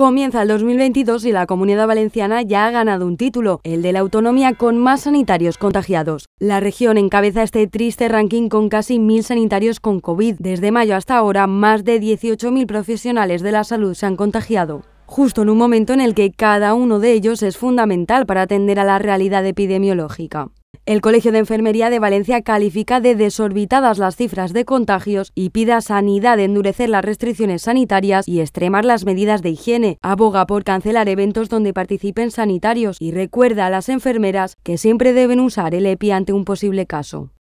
Comienza el 2022 y la Comunidad Valenciana ya ha ganado un título, el de la autonomía con más sanitarios contagiados. La región encabeza este triste ranking con casi 1.000 sanitarios con COVID. Desde mayo hasta ahora, más de 18.000 profesionales de la salud se han contagiado justo en un momento en el que cada uno de ellos es fundamental para atender a la realidad epidemiológica. El Colegio de Enfermería de Valencia califica de desorbitadas las cifras de contagios y pide a Sanidad endurecer las restricciones sanitarias y extremar las medidas de higiene. Aboga por cancelar eventos donde participen sanitarios y recuerda a las enfermeras que siempre deben usar el EPI ante un posible caso.